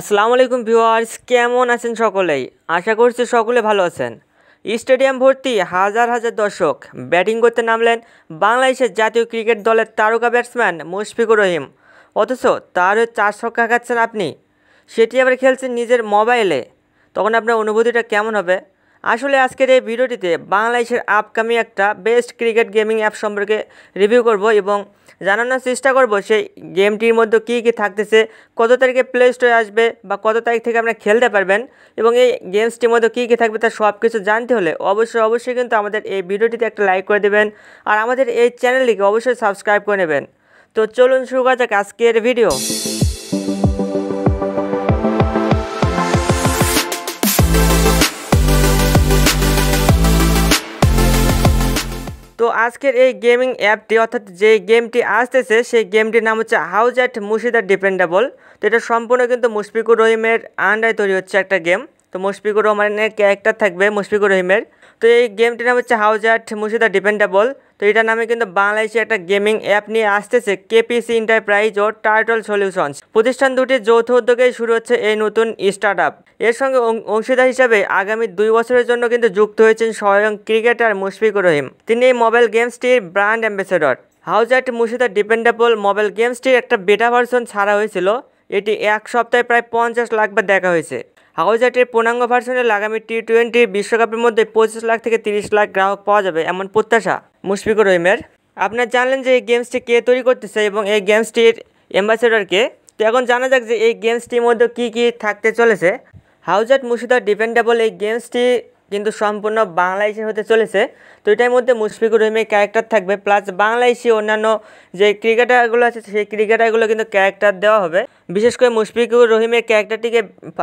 আসসালামু আলাইকুম ভিউয়ার্স কেমন আছেন সকলেই আশা করছি সকলে ভালো আছেন স্টেডিয়াম ভর্তি হাজার হাজার দর্শক ব্যাটিং করতে নামলেন বাংলাদেশের জাতীয় ক্রিকেট দলের তারকা ব্যাটসম্যান মুশফিকুর রহিম অথচ তার হয়ে চার ছক্কা খাচ্ছেন আপনি সেটি আবার খেলছেন নিজের মোবাইলে তখন আপনার অনুভূতিটা কেমন হবে আসলে আজকের এই ভিডিওটিতে বাংলাদেশের আপকামিং একটা বেস্ট ক্রিকেট গেমিং অ্যাপ সম্পর্কে রিভিউ করব এবং জানানোর চেষ্টা করব সেই গেমটির মধ্যে কী কী থাকতেছে কত তারিখে প্লে স্টোরে আসবে বা কত তারিখ থেকে আপনারা খেলতে পারবেন এবং এই গেমসটির মধ্যে কী কী থাকবে তার সব কিছু জানতে হলে অবশ্যই অবশ্যই কিন্তু আমাদের এই ভিডিওটিতে একটা লাইক করে দেবেন আর আমাদের এই চ্যানেলটিকে অবশ্যই সাবস্ক্রাইব করে নেবেন তো চলুন শুরু করা যাক আজকের ভিডিও তো আজকের এই গেমিং অ্যাপটি অর্থাৎ যে গেমটি আসতেছে সেই গেমটির নাম হচ্ছে হাউজ অ্যাট মুর্শিদা ডিপেন্ডেবল তো এটা সম্পূর্ণ কিন্তু মুশফিকুর রহিমের আন্ডায় তৈরি হচ্ছে একটা গেম তো মুশফিকুর রহমানের ক্যারেক্টার থাকবে মুশফিকুর রহিমের তো এই গেমটির নাম হচ্ছে অ্যাট মুর্শিদা ডিপেন্ডেবল তো এটা নামে কিন্তু বাংলাদেশে একটা গেমিং অ্যাপ নিয়ে আসতেছে কেপিসি এন্টারপ্রাইজ ও টার্টল সলিউশনস প্রতিষ্ঠান দুটির যৌথ উদ্যোগে শুরু হচ্ছে এই নতুন স্টার্ট আপ এর সঙ্গে অংশীদার হিসাবে আগামী দুই বছরের জন্য কিন্তু যুক্ত হয়েছেন স্বয়ং ক্রিকেটার মুশফিকুর রহিম তিনি এই মোবাইল গেমসটির brand ambassador at Murshida dependable mobile গেমসটির একটা বেটা ভার্সন ছাড়া হয়েছিল এটি এক সপ্তাহে প্রায় পঞ্চাশ লাখ বার দেখা হয়েছে হাউজাটের পূর্ণাঙ্গ ভার্সনে আগামী টি টোয়েন্টি বিশ্বকাপের মধ্যে পঁচিশ লাখ থেকে তিরিশ লাখ গ্রাহক পাওয়া যাবে এমন প্রত্যাশা মুশফিকুর রহিমের আপনারা জানলেন যে এই গেমসটি কে তৈরি করতেছে এবং এই গেমসটির অ্যাম্বাসেডারকে তো এখন জানা যাক যে এই গেমসটির মধ্যে কি কি থাকতে চলেছে হাউজাট মুর্শিদার ডিপেন্ডেবল এই গেমসটি কিন্তু সম্পূর্ণ বাংলাদেশে হতে চলেছে তো এটার মধ্যে মুশফিকুর রহিমের ক্যারেক্টার থাকবে প্লাস বাংলাদেশি অন্যান্য যে ক্রিকেটারগুলো আছে সেই ক্রিকেটারগুলো কিন্তু ক্যারেক্টার দেওয়া হবে বিশেষ করে মুশফিকুর রহিমের ক্যারেক্টারটিকে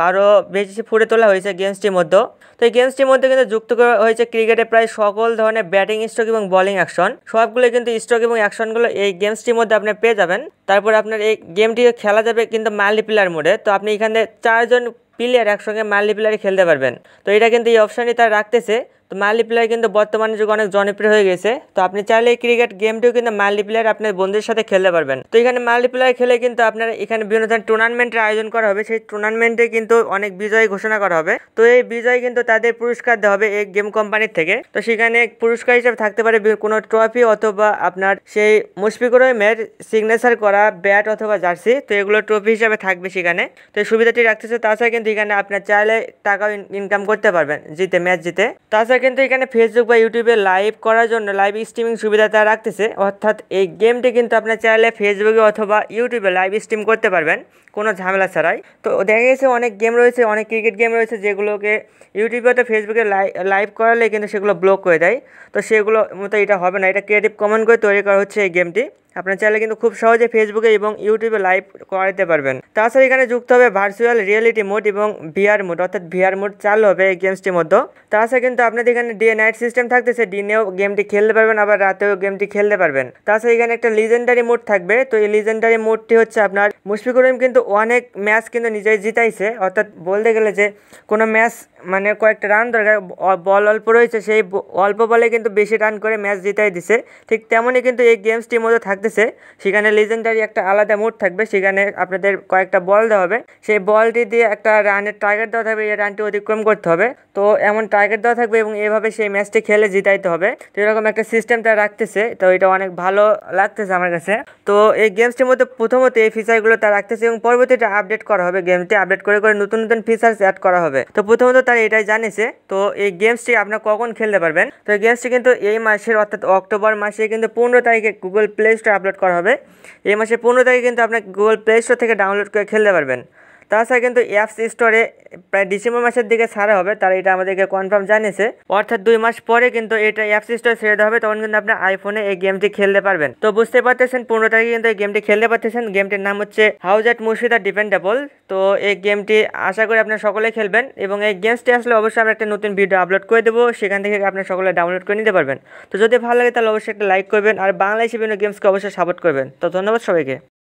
আরও বেশি ফুটে তোলা হয়েছে গেমসটির মধ্যে তো এই গেমসটির মধ্যে কিন্তু যুক্ত করা হয়েছে ক্রিকেটে প্রায় সকল ধরনের ব্যাটিং স্ট্রোক এবং বলিং অ্যাকশন সবগুলো কিন্তু স্ট্রোক এবং অ্যাকশনগুলো এই গেমসটির মধ্যে আপনি পেয়ে যাবেন তারপর আপনার এই গেমটিকে খেলা যাবে কিন্তু মাল্টিপ্লেয়ার মোডে তো আপনি এখানে চারজন প্লেয়ার একসঙ্গে মাল্টিপ্লেয়ারে খেলতে পারবেন তো এটা কিন্তু এই অপশানই তারা রাখতেছে তো মাল্টিপ্লেয়ার কিন্তু বর্তমানে যুগে অনেক জনপ্রিয় হয়ে গেছে তো আপনি চাইলে এই ক্রিকেট গেমটিও কিন্তু মাল্টিপ্লেয়ার আপনার বন্ধুদের সাথে খেলতে পারবেন তো এখানে মাল্টিপ্লেয়ার খেলে কিন্তু আপনার এখানে বিভিন্ন ধরনের টুর্নামেন্টের আয়োজন করা হবে সেই টুর্নামেন্টে কিন্তু অনেক বিজয় ঘোষণা করা হবে তো এই বিজয় কিন্তু তাদের পুরস্কার দেওয়া হবে এই গেম কোম্পানির থেকে তো সেখানে পুরস্কার হিসেবে থাকতে পারে কোনো ট্রফি অথবা আপনার সেই মুশফিকুর রহিমের সিগনেচার করা ব্যাট অথবা জার্সি তো এগুলো ট্রফি হিসাবে থাকবে সেখানে তো এই সুবিধাটি রাখতেছে তাছাড়া কিন্তু এখানে আপনার চাইলে টাকাও ইনকাম করতে পারবেন জিতে ম্যাচ জিতে তাছাড়া কিন্তু এখানে ফেসবুক বা ইউটিউবে লাইভ করার জন্য লাইভ স্ট্রিমিং সুবিধা তারা রাখতেছে অর্থাৎ এই গেমটি কিন্তু আপনার চাইলে ফেসবুকে অথবা ইউটিউবে লাইভ স্ট্রিম করতে পারবেন কোনো ঝামেলা ছাড়াই তো দেখা গেছে অনেক গেম রয়েছে অনেক ক্রিকেট গেম রয়েছে যেগুলোকে ইউটিউবে তো ফেসবুকে লাইভ করালে কিন্তু সেগুলো ব্লক করে দেয় তো সেগুলো মতো এটা হবে না এটা ক্রিয়েটিভ কমন করে তৈরি করা হচ্ছে এই গেমটি আপনার চাইলে কিন্তু খুব সহজে ফেসবুকে এবং ইউটিউবে লাইভ করাতে পারবেন তাছাড়া এখানে যুক্ত হবে ভার্চুয়াল রিয়েলিটি মোড এবং ভিআর মোড অর্থাৎ ভিআর মোড চালু হবে এই গেমসটির মধ্যে তাছাড়া কিন্তু আপনাদের এখানে ডে নাইট সিস্টেম থাকতেছে দিনেও গেমটি খেলতে পারবেন আবার রাতেও গেমটি খেলতে পারবেন তাছাড়া এখানে একটা লিজেন্ডারি মোড থাকবে তো এই লিজেন্ডারি মোডটি হচ্ছে আপনার মুশফিকুর রহিম কিন্তু অনেক ম্যাচ কিন্তু নিজেই জিতাইছে অর্থাৎ বলতে গেলে যে কোনো ম্যাচ মানে কয়েকটা রান দরকার বল অল্প রয়েছে সেই অল্প বলে কিন্তু বেশি রান করে ম্যাচ জিতাই দিছে ঠিক তেমনই কিন্তু এই গেমসটির মধ্যে থাকতে থাকতেছে সেখানে লেজেন্ডারি একটা আলাদা মোড থাকবে সেখানে আপনাদের কয়েকটা বল দেওয়া হবে সেই বলটি দিয়ে একটা রানের টার্গেট দেওয়া থাকবে এই রানটি অতিক্রম করতে হবে তো এমন টার্গেট দেওয়া থাকবে এবং এভাবে সেই ম্যাচটি খেলে জিতাইতে হবে তো এরকম একটা সিস্টেম রাখতেছে তো এটা অনেক ভালো লাগতেছে আমার কাছে তো এই গেমসটির মধ্যে প্রথমত এই ফিচারগুলো তার রাখতেছে এবং পরবর্তীটা আপডেট করা হবে গেমটি আপডেট করে করে নতুন নতুন ফিচার্স অ্যাড করা হবে তো প্রথমত তারা এটাই জানিয়েছে তো এই গেমসটি আপনার কখন খেলতে পারবেন তো এই গেমসটি কিন্তু এই মাসের অর্থাৎ অক্টোবর মাসে কিন্তু পনেরো তারিখে গুগল প্লে স্টোর আপলোড করা হবে এই মাসের পনেরো তারিখে কিন্তু আপনার গুগল প্লে স্টোর থেকে ডাউনলোড করে খেলতে পারবেন তাছাড়া কিন্তু অ্যাপস স্টোরে প্রায় ডিসেম্বর মাসের দিকে ছাড়া হবে তারা এটা আমাদেরকে কনফার্ম জানিয়েছে অর্থাৎ দুই মাস পরে কিন্তু এটা অ্যাপস স্টোরে ছেড়ে দেওয়া হবে তখন কিন্তু আপনার আইফোনে এই গেমটি খেলতে পারবেন তো বুঝতে পারতেছেন পনেরো তারিখে কিন্তু এই গেমটি খেলতে পারতেছেন গেমটির নাম হচ্ছে হাউজ অ্যাট মুর্শিদা ডিপেন্ডেবল তো এই গেমটি আশা করি আপনারা সকলে খেলবেন এবং এই গেমসটি আসলে অবশ্যই আমরা একটা নতুন ভিডিও আপলোড করে দেবো সেখান থেকে আপনারা সকলে ডাউনলোড করে নিতে পারবেন তো যদি ভালো লাগে তাহলে অবশ্যই একটা লাইক করবেন আর বাংলা হিসেবে গেমসকে অবশ্যই সাপোর্ট করবেন তো ধন্যবাদ সবাইকে